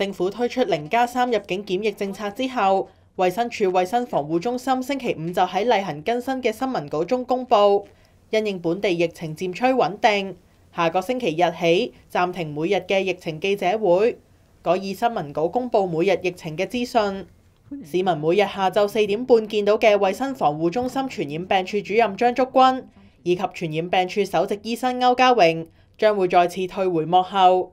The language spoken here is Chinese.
政府推出零加三入境检疫政策之后，卫生署卫生防护中心星期五就喺例行更新嘅新闻稿中公布，因应本地疫情渐趋稳定，下个星期日起暂停每日嘅疫情记者会，改以新闻稿公布每日疫情嘅资讯。市民每日下昼四点半见到嘅卫生防护中心传染病处主任张竹君以及传染病处首席医生欧家荣，将会再次退回幕后。